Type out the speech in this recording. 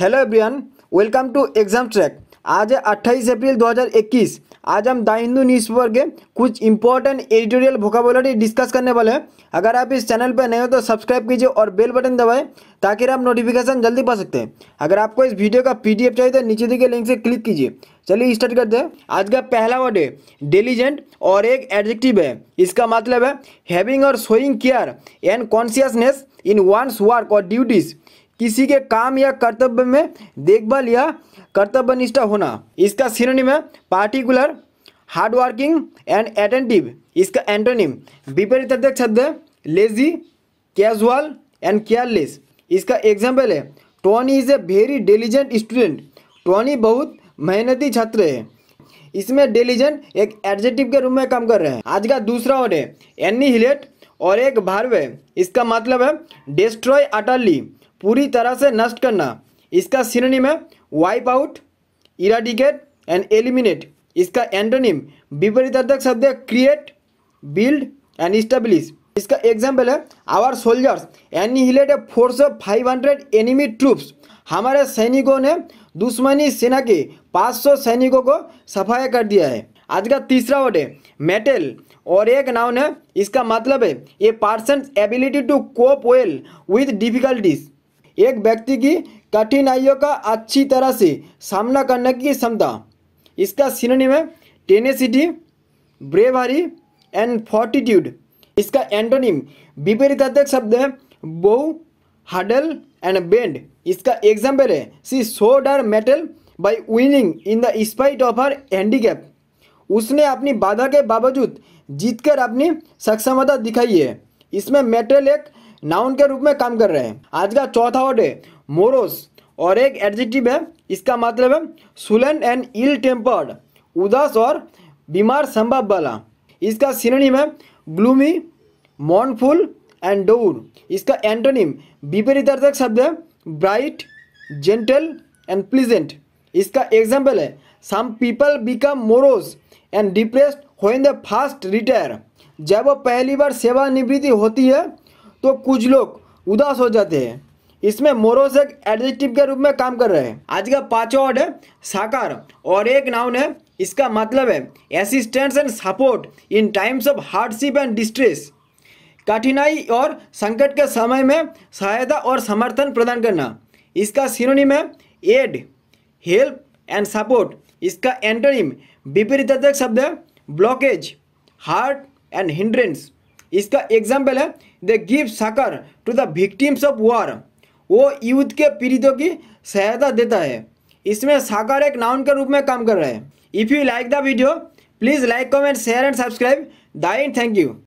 hello everyone welcome to exam track आज है अट्ठाईस अप्रैल 2021 आज हम द हिंदू न्यूज़पेपर के कुछ इंपॉर्टेंट एडिटोरियल भोकाबुलरी डिस्कस करने वाले हैं अगर आप इस चैनल पर नए हो तो सब्सक्राइब कीजिए और बेल बटन दबाएं ताकि आप नोटिफिकेशन जल्दी पा सकते हैं अगर आपको इस वीडियो का पी चाहिए तो नीचे दिखे लिंक से क्लिक कीजिए चलिए स्टार्ट करते हैं आज का पहला वर्ड है डेलीजेंट और एक एडजेक्टिव है इसका मतलब है हैविंग और showing care and consciousness in one's work और ड्यूटीज़ किसी के काम या कर्तव्य में देखभाल या निष्ठा होना इसका सिनोनिम है पार्टिकुलर हार्डवर्किंग एंड एटेंटिव इसका एंटोनिम विपरीत अध्यक्ष शब्द है लेजी कैजुअल एंड केयरलेस इसका एग्जाम्पल है Tony is a very diligent student Tony बहुत मेहनती छात्र है इसमें डेलीजेंट एक एडजेटिव के रूप में काम कर रहे हैं आज का दूसरा और है एनी हिलेट और एक भारव है इसका मतलब है डिस्ट्रॉय अटरली पूरी तरह से नष्ट करना इसका सिनोनिम है wipe out eradicate and eliminate इसका एंटोनिम अर्थक शब्द है क्रिएट बिल्ड एंड इस्टेब्लिश इसका एग्जाम्पल है our soldiers annihilate a force of five hundred enemy troops हमारे सैनिकों ने दुश्मनी सेना के 500 सैनिकों को सफाया कर दिया है आज का तीसरा वर्ड है मेटल और एक नाउन है इसका मतलब है a person ability to cope well with difficulties एक व्यक्ति की कठिनाइयों का अच्छी तरह से सामना करने की क्षमता इसका सिनोनिम है टेनेसिटी ब्रेवरी एंड फोर्टिट्यूड इसका एंटोनिम विपरीतार्थक शब्द है बो हडल एंड बेंड इसका एग्जाम्पल है she showed her mettle by winning in the spite of her handicap उसने अपनी बाधा के बावजूद जीतकर अपनी सक्षमता दिखाई है इसमें मेटल एक नाउन के रूप में काम कर रहे हैं आज का चौथा वर्ड है मोरोस और एक एडजेक्टिव है इसका मतलब है सुलन एंड इल टेम्पर्ड उदास और बीमार संभव वाला इसका सिनोनिम है ग्लूमी मॉनफुल एंड डोर इसका एंटोनिम विपरीत अर्थक शब्द है ब्राइट जेंटल एंड प्लीजेंट इसका एग्जाम्पल है some people become morose and depressed हो इन द फास्ट रिटायर जब वो पहली बार सेवानिवृत्ति होती है तो कुछ लोग उदास हो जाते हैं इसमें मोरोस एक एडजेक्टिव के रूप में काम कर रहे हैं आज का पांचवा वर्ड है साकार और एक नाउन है इसका मतलब है assistance and support in times of hardship and distress कठिनाई और संकट के समय में सहायता और समर्थन प्रदान करना इसका सिनोनिम है एड हेल्प एंड सपोर्ट इसका एंटोनिम विपरीत शब्द है ब्लॉकेज हार्ट एंड हिंड्रेंस इसका एग्जाम्पल है the give succour to the victims of war वो युद्ध के पीड़ितों की सहायता देता है इसमें साकर एक नाउन के रूप में काम कर रहा है if you like the video please like comment share and subscribe दाइन थैंक यू